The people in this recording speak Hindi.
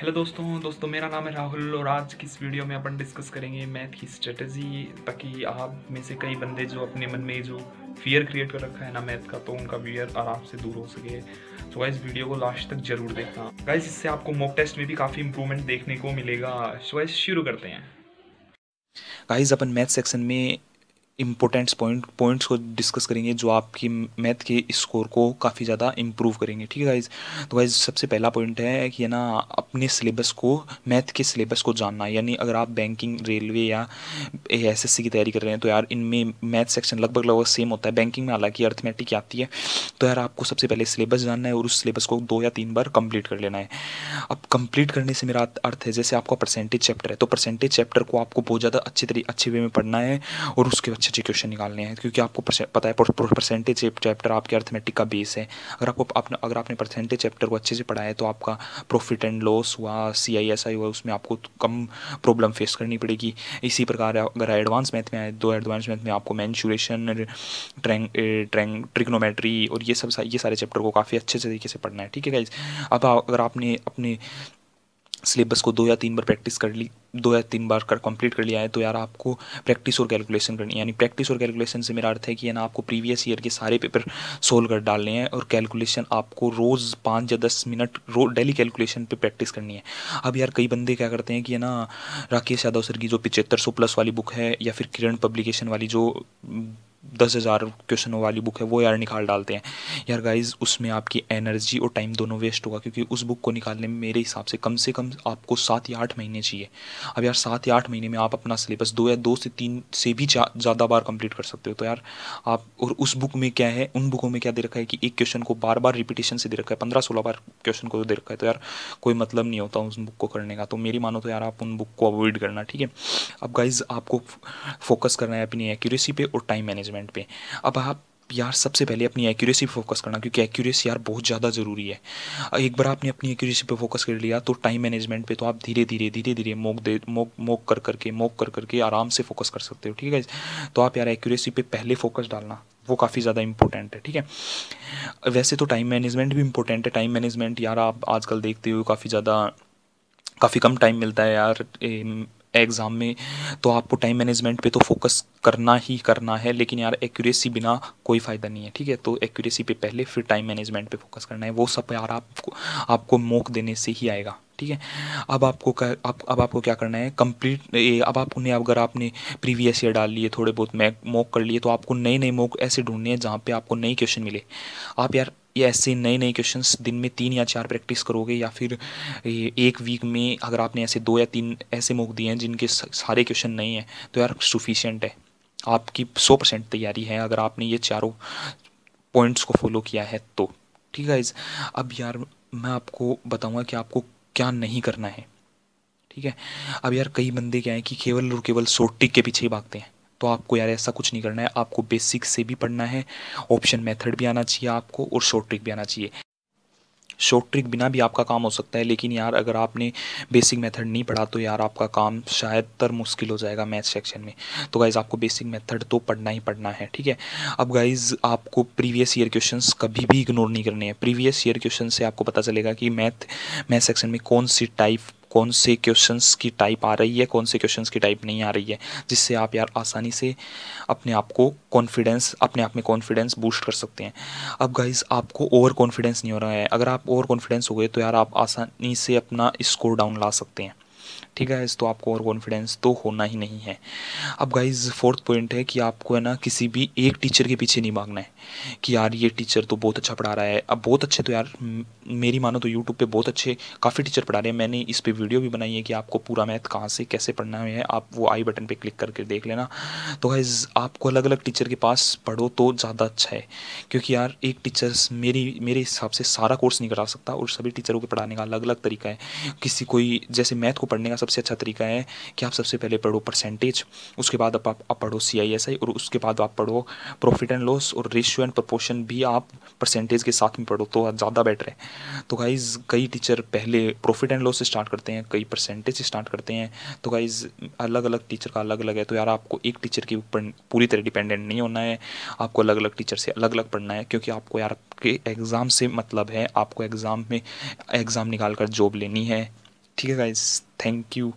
हेलो दोस्तों दोस्तों मेरा नाम है राहुल और आज की इस वीडियो में अपन डिस्कस करेंगे मैथ की स्ट्रेटजी ताकि आप में से कई बंदे जो अपने मन में जो फियर क्रिएट कर रखा है ना मैथ का तो उनका फियर आराम से दूर हो सके तो इस वीडियो को लास्ट तक जरूर देखना गाइज इससे आपको मॉक टेस्ट में भी काफ़ी इंप्रूवमेंट देखने को मिलेगा सो शुरू करते हैं गाइज अपन मैथ सेक्शन में इम्पोर्टेंट्स पॉइंट पॉइंट्स को डिस्कस करेंगे जो आपकी मैथ के स्कोर को काफ़ी ज़्यादा इम्प्रूव करेंगे ठीक है गाइज तो गाइज सबसे पहला पॉइंट है कि ना अपने सिलेबस को मैथ के सिलेबस को जानना यानी अगर आप बैंकिंग रेलवे या एसएससी की तैयारी कर रहे हैं तो यार इनमें मैथ सेक्शन लगभग लगभग सेम होता है बैंकिंग में हालांकि अर्थमेटिक आती है तो यार आपको सबसे पहले सिलेबस जानना है और उस सिलेबस को दो या तीन बार कंप्लीट कर लेना है अब कंप्लीट करने से मेरा अर्थ है जैसे आपका परसेंटेज चैप्टर है तो परसेंटेज चैप्टर को आपको बहुत ज़्यादा अच्छे तरीके अच्छे वे में पढ़ना है और उसके अच्छे अच्छे अच्छे क्वेश्चन निकालने हैं क्योंकि आपको पता है परसेंटेज चैप्टर आपके अर्थमेटिक का बेस है अगर आपको आपने अगर आपने परसेंटेज चैप्टर को अच्छे से पढ़ाया है तो आपका प्रॉफिट एंड लॉस हुआ सी आई एस आई हुआ उसमें आपको तो कम प्रॉब्लम फेस करनी पड़ेगी इसी प्रकार अगर एडवांस मैथ में आए दो एडवांस मैथ में आपको मैंशुरेशन ट्रेंग ट्रेंग ट्रिग्नोमेट्री और ये सब ये सारे चैप्टर को काफ़ी अच्छे तरीके से पढ़ना है ठीक है गाइज अब अगर आपने अपने सिलेबस को दो या तीन बार प्रैक्टिस कर ली दो या तीन बार कर कंप्लीट कर लिया है तो यार आपको प्रैक्टिस और कैलकुलेशन करनी है यानी प्रैक्टिस और कैलकुलेशन से मेरा अर्थ है कि है ना आपको प्रीवियस ईयर के सारे पेपर सोल्व कर डालने हैं और कैलकुलेशन आपको रोज़ पाँच या दस मिनट रोज डेली कैलकुलेशन पे प्रैक्टिस करनी है अब यार कई बंदे क्या करते हैं कि है ना राकेश यादव सर की जो पिचहत्तर सौ प्लस वाली बुक है या फिर किरण पब्लिकेशन वाली जो दस हज़ार क्वेश्चनों वाली बुक है वो यार निकाल डालते हैं यार गाइज उसमें आपकी एनर्जी और टाइम दोनों वेस्ट होगा क्योंकि उस बुक को निकालने में मेरे हिसाब से कम से कम आपको सात या आठ महीने चाहिए अब यार सात या आठ महीने में आप अपना सिलेबस दो या दो से तीन से भी ज़्यादा बार कंप्लीट कर सकते हो तो यार आप और उस बुक में क्या है उन बुकों में क्या दे रखा है कि एक क्वेश्चन को बार बार रिपीटेशन से दे रखा है पंद्रह सोलह बार क्वेश्चन को तो दे रखा है तो यार कोई मतलब नहीं होता उस बुक को करने का तो मेरी मानो तो यार आप उन बुक को अवॉइड करना ठीक है अब गाइज आपको फोकस करना है अपनी एक्यूरेसी पे और टाइम मैनेजमेंट पॉइंट पे अब आप यार सबसे पहले अपनी एक्यूरेसी पे फोकस करना क्योंकि एक्यूरेसी यार बहुत ज़्यादा ज़रूरी है एक बार आपने अपनी एक्यूरेसी पे फोकस कर लिया तो टाइम मैनेजमेंट पे तो आप धीरे धीरे धीरे धीरे मोक दे मोक मोक कर करके मोक कर करके आराम से फोकस कर सकते हो ठीक है तो आप यार एक्यूरेसी पे पहले फोकस डालना वो काफ़ी ज़्यादा इंपॉर्टेंट है ठीक है वैसे तो टाइम मैनेजमेंट भी इंपॉर्टेंट है टाइम मैनेजमेंट यार आप आजकल देखते हो काफ़ी ज़्यादा काफ़ी कम टाइम मिलता है यार एग्ज़ाम में तो आपको टाइम मैनेजमेंट पे तो फोकस करना ही करना है लेकिन यार एक्यूरेसी बिना कोई फ़ायदा नहीं है ठीक है तो एक्यूरेसी पे पहले फिर टाइम मैनेजमेंट पे फोकस करना है वो सब यार आपको आपको मोक देने से ही आएगा ठीक है अब आपको कर, आप, अब आपको क्या करना है कंप्लीट अब आपने अगर आपने प्रीवियस ईयर डाल लिए थोड़े बहुत मैक मोक कर लिए तो आपको नए नए मोक ऐसे ढूंढने हैं जहाँ पे आपको नए क्वेश्चन मिले आप यार ये ऐसे नए नए क्वेश्चन दिन में तीन या चार प्रैक्टिस करोगे या फिर एक वीक में अगर आपने ऐसे दो या तीन ऐसे मौक दिए हैं जिनके सारे क्वेश्चन नहीं हैं तो यार सुफिशेंट है आपकी सौ परसेंट तैयारी है अगर आपने ये चारों पॉइंट्स को फॉलो किया है तो ठीक है अब यार मैं आपको बताऊँगा कि आपको क्या नहीं करना है ठीक है अब यार कई बंदे क्या हैं कि केवल और केवल सोटिक टिक के पीछे ही भागते हैं तो आपको यार ऐसा कुछ नहीं करना है आपको बेसिक से भी पढ़ना है ऑप्शन मेथड भी आना चाहिए आपको और शॉर्ट ट्रिक भी आना चाहिए शॉर्ट ट्रिक बिना भी आपका काम हो सकता है लेकिन यार अगर आपने बेसिक मेथड नहीं पढ़ा तो यार आपका काम शायद तर मुश्किल हो जाएगा मैथ सेक्शन में तो गाइज़ आपको बेसिक मेथड तो पढ़ना ही पढ़ना है ठीक है अब गाइज़ आपको प्रीवियस ईयर क्वेश्चंस कभी भी इग्नोर नहीं करने हैं प्रीवियस ईयर क्वेश्चन से आपको पता चलेगा कि मैथ मैथ सेक्शन में कौन सी टाइप कौन से क्वेश्चंस की टाइप आ रही है कौन से क्वेश्चंस की टाइप नहीं आ रही है जिससे आप यार आसानी से अपने आप को कॉन्फिडेंस अपने आप में कॉन्फिडेंस बूस्ट कर सकते हैं अब गाइज आपको ओवर कॉन्फिडेंस नहीं हो रहा है अगर आप ओवर कॉन्फिडेंस हो गए तो यार आप आसानी से अपना स्कोर डाउन ला सकते हैं ठीक है तो आपको ओवर कॉन्फिडेंस तो होना ही नहीं है अब गाइज फोर्थ पॉइंट है कि आपको है ना किसी भी एक टीचर के पीछे नहीं भागना है कि यार ये टीचर तो बहुत अच्छा पढ़ा रहा है अब बहुत अच्छे तो यार मेरी मानो तो यूट्यूब पर बहुत अच्छे काफ़ी टीचर पढ़ा रहे हैं मैंने इस पर वीडियो भी बनाई है कि आपको पूरा मैथ कहाँ से कैसे पढ़ना है आप वो आई बटन पर क्लिक करके देख लेना तो गाइज़ आपको अलग अलग टीचर के पास पढ़ो तो ज़्यादा अच्छा है क्योंकि यार एक टीचर मेरी मेरे हिसाब से सारा कोर्स नहीं करा सकता और सभी टीचरों के पढ़ाने का अलग अलग तरीका है किसी कोई जैसे मैथ को पढ़ने का सबसे अच्छा तरीका है कि आप सबसे पहले पढ़ो परसेंटेज उसके बाद आप, आप पढ़ो सी आई एस आई और उसके बाद आप पढ़ो प्रॉफिट एंड लॉस और रेशियो एंड प्रपोर्शन भी आप परसेंटेज के साथ में पढ़ो तो ज़्यादा बेटर है तो गाइज़ कई टीचर पहले प्रॉफिट एंड लॉस स्टार्ट करते हैं कई परसेंटेज स्टार्ट करते हैं तो गाइज़ अलग अलग टीचर का अलग अलग है तो यार आपको एक टीचर के ऊपर पूरी तरह डिपेंडेंट नहीं होना है आपको अलग अलग टीचर से अलग अलग पढ़ना है क्योंकि आपको यार के एग्ज़ाम से मतलब है आपको एग्ज़ाम में एग्ज़ाम निकाल कर जॉब लेनी है ठीक है गाइज थैंक यू